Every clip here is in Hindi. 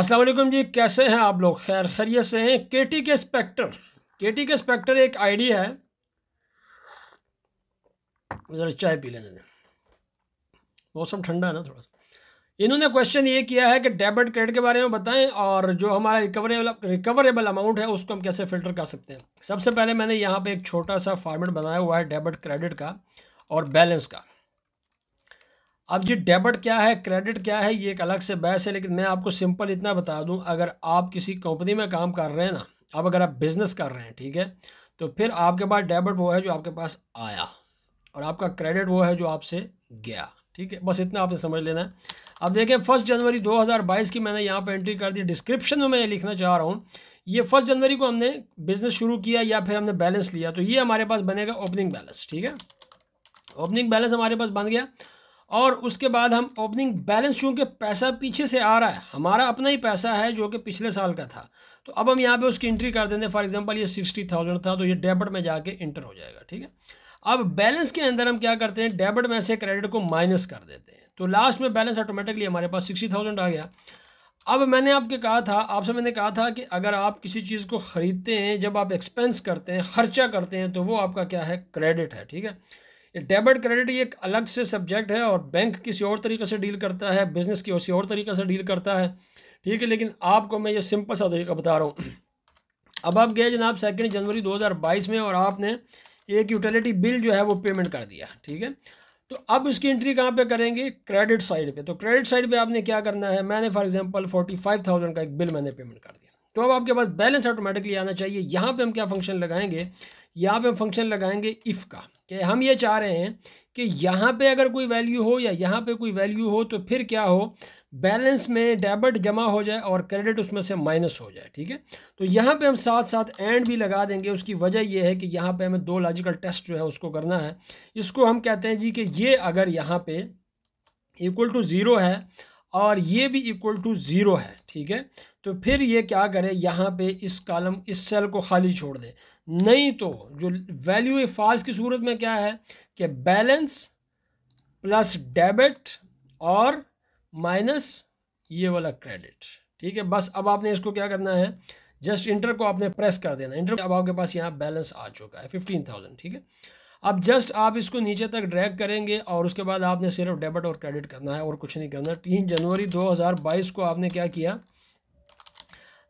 अस्सलाम वालेकुम जी कैसे हैं आप लोग खैर खैरियत से हैं के टी के स्पेक्टर के टी के स्पेक्टर एक आईडी है ज़रा चाय पी लें मौसम ठंडा है ना थोड़ा सा इन्होंने क्वेश्चन ये किया है कि डेबिट क्रेडिट के बारे में बताएं और जो हमारा रिकवरेबल रिकवरेबल अमाउंट है उसको हम कैसे फ़िल्टर कर सकते हैं सबसे पहले मैंने यहाँ पर एक छोटा सा फॉर्मेट बनाया हुआ है डेबिट क्रेडिट का और बैलेंस का अब जी डेबिट क्या है क्रेडिट क्या है ये एक अलग से बहस है लेकिन मैं आपको सिंपल इतना बता दूं अगर आप किसी कंपनी में काम कर रहे हैं ना अब अगर आप बिज़नेस कर रहे हैं ठीक है तो फिर आपके पास डेबिट वो है जो आपके पास आया और आपका क्रेडिट वो है जो आपसे गया ठीक है बस इतना आपने समझ लेना है अब देखें फर्स्ट जनवरी दो की मैंने यहाँ पर एंट्री कर दी डिस्क्रिप्शन में मैं ये लिखना चाह रहा हूँ ये फर्स्ट जनवरी को हमने बिज़नेस शुरू किया या फिर हमने बैलेंस लिया तो ये हमारे पास बनेगा ओपनिंग बैलेंस ठीक है ओपनिंग बैलेंस हमारे पास बन गया और उसके बाद हम ओपनिंग बैलेंस चूँकि पैसा पीछे से आ रहा है हमारा अपना ही पैसा है जो कि पिछले साल का था तो अब हम यहाँ पे उसकी एंट्री कर देंगे फॉर एग्जांपल ये सिक्सटी थाउजेंड था तो ये डेबिट में जाके इंटर हो जाएगा ठीक है अब बैलेंस के अंदर हम क्या करते हैं डेबिट में से क्रेडिट को माइनस कर देते हैं तो लास्ट में बैलेंस ऑटोमेटिकली हमारे पास सिक्सटी थाउजेंड आ गया अब मैंने आपके कहा था आपसे मैंने कहा था कि अगर आप किसी चीज़ को ख़रीदते हैं जब आप एक्सपेंस करते हैं ख़र्चा करते हैं तो वो आपका क्या है क्रेडिट है ठीक है डेबिट क्रेडिट ये एक अलग से सब्जेक्ट है और बैंक किसी और तरीके से डील करता है बिज़नेस की किसी और तरीके से डील करता है ठीक है लेकिन आपको मैं ये सिंपल सा तरीका बता रहा हूँ अब आप गए जनाब सेकेंड जनवरी 2022 में और आपने एक यूटिलिटी बिल जो है वो पेमेंट कर दिया ठीक है तो अब उसकी एंट्री कहाँ पे करेंगे क्रेडिट साइड पे तो क्रेडिट साइड पे आपने क्या करना है मैंने फॉर एग्जांपल थाउजेंड का एक बिल मैंने पेमेंट कर दिया तो अब आपके पास बैलेंस ऑटोमेटिकली आना चाहिए यहाँ पे हम क्या फंक्शन लगाएंगे यहाँ पे हम फंक्शन लगाएंगे इफ़ का कि हम ये चाह रहे हैं कि यहाँ पे अगर कोई वैल्यू हो या यहाँ पे कोई वैल्यू हो तो फिर क्या हो बैलेंस में डेबिट जमा हो जाए और क्रेडिट उसमें से माइनस हो जाए ठीक है तो यहाँ पे हम साथ साथ एंड भी लगा देंगे उसकी वजह यह है कि यहाँ पे हमें दो लॉजिकल टेस्ट जो है उसको करना है इसको हम कहते हैं जी कि ये अगर यहाँ पे इक्वल टू ज़ीरो है और ये भी इक्वल टू ज़ीरो है ठीक है तो फिर ये क्या करें यहाँ पे इस कॉलम इस सेल को खाली छोड़ दे नहीं तो जो वैल्यू फाल्स की सूरत में क्या है कि बैलेंस प्लस डेबिट और माइनस ये वाला क्रेडिट ठीक है बस अब आपने इसको क्या करना है जस्ट इंटर को आपने प्रेस कर देना इंटर अब आपके पास यहाँ बैलेंस आ चुका है फिफ्टीन थाउजेंड ठीक है अब जस्ट आप इसको नीचे तक ड्रैग करेंगे और उसके बाद आपने सिर्फ डेबिट और क्रेडिट करना है और कुछ नहीं करना तीन जनवरी 2022 को आपने क्या किया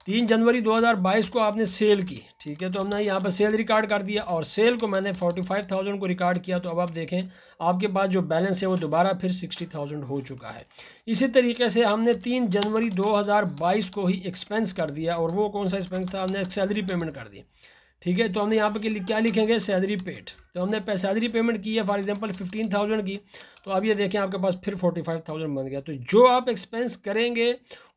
तीन जनवरी 2022 को आपने सेल की ठीक है तो हमने यहाँ पर सेल रिकॉर्ड कर दिया और सेल को मैंने 45,000 को रिकॉर्ड किया तो अब आप देखें आपके पास जो बैलेंस है वो दोबारा फिर 60,000 हो चुका है इसी तरीके से हमने तीन जनवरी 2022 को ही एक्सपेंस कर दिया और वो कौन सा एक्सपेंस था हमने सैलरी पेमेंट कर दी ठीक है तो हमने यहाँ पे क्या लिखेंगे सैलरी पेड तो हमने सैलरी पेमेंट की है फॉर एग्जांपल फिफ्टीन थाउजेंड की तो अब ये देखें आपके पास फिर फोर्टी फाइव थाउजेंड बन गया तो जो आप एक्सपेंस करेंगे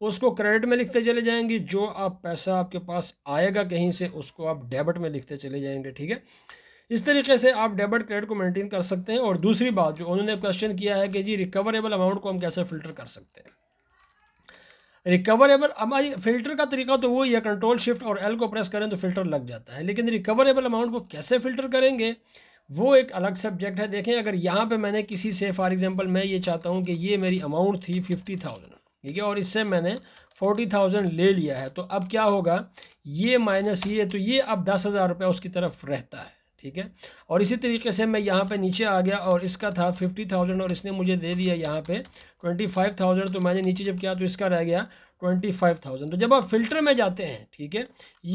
उसको क्रेडिट में लिखते चले जाएंगे जो आप पैसा आपके पास आएगा कहीं से उसको आप डेबिट में लिखते चले जाएंगे ठीक है इस तरीके से आप डेबिट क्रेडिट को मेंटेन कर सकते हैं और दूसरी बात जो उन्होंने क्वेश्चन किया है कि जी रिकवरेबल अमाउंट को हम कैसे फिल्टर कर सकते हैं रिकवरेबल हमारी फिल्टर का तरीका तो वही है कंट्रोल शिफ्ट और एल को प्रेस करें तो फिल्टर लग जाता है लेकिन रिकवरेबल अमाउंट को कैसे फिल्टर करेंगे वो एक अलग सब्जेक्ट है देखें अगर यहाँ पे मैंने किसी से फॉर एग्जांपल मैं ये चाहता हूँ कि ये मेरी अमाउंट थी फिफ्टी थाउजेंड ठीक है और इससे मैंने फोर्टी थाउजेंड ले लिया है तो अब क्या होगा ये माइनस ये तो ये अब दस हज़ार रुपया उसकी तरफ रहता है ठीक है और इसी तरीके से मैं यहाँ पे नीचे आ गया और इसका था फिफ्टी थाउजेंड और इसने मुझे दे दिया यहाँ पे ट्वेंटी फाइव थाउजेंड तो मैंने नीचे जब किया तो इसका रह गया ट्वेंटी फाइव थाउजेंड तो जब आप फ़िल्टर में जाते हैं ठीक है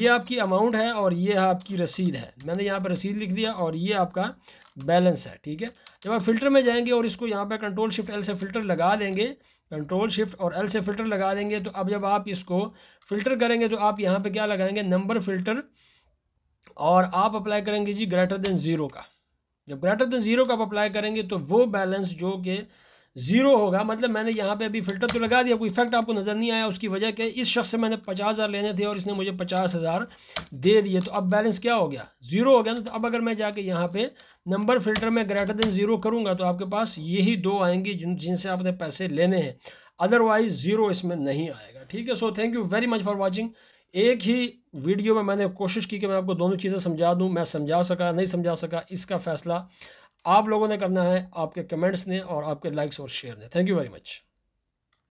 ये आपकी अमाउंट है और ये आपकी रसीद है मैंने यहाँ पर रसीद लिख दिया और ये आपका बैलेंस है ठीक है जब आप फ़िल्टर में जाएंगे और इसको यहाँ पर कंट्रोल शिफ्ट एल से फ़िल्टर लगा देंगे कंट्रोल शिफ्ट और एल से फ़िल्टर लगा देंगे तो अब जब आप इसको फ़िल्टर करेंगे तो आप यहाँ पर क्या लगाएंगे नंबर फ़िल्टर और आप अप्लाई करेंगे जी ग्रेटर देन ज़ीरो का जब ग्रेटर देन ज़ीरो का आप अप्लाई करेंगे तो वो बैलेंस जो कि ज़ीरो होगा मतलब मैंने यहाँ पे अभी फ़िल्टर तो लगा दिया कोई इफेक्ट आपको नज़र नहीं आया उसकी वजह क्या इस शख्स से मैंने पचास हज़ार लेने थे और इसने मुझे पचास हज़ार दे दिए तो अब बैलेंस क्या हो गया ज़ीरो हो गया ना तो अब अगर मैं जाके यहाँ पे नंबर फ़िल्टर में ग्रेटर देन ज़ीरो करूँगा तो आपके पास यही दो आएंगे जिन जिनसे आपने पैसे लेने हैं अदरवाइज़ ज़ीरो इसमें नहीं आएगा ठीक है so thank you very much for watching एक ही वीडियो में मैंने कोशिश की कि मैं आपको दोनों चीज़ें समझा दूं मैं समझा सका नहीं समझा सका इसका फ़ैसला आप लोगों ने करना है आपके कमेंट्स ने और आपके लाइक्स और शेयर ने थैंक यू वेरी मच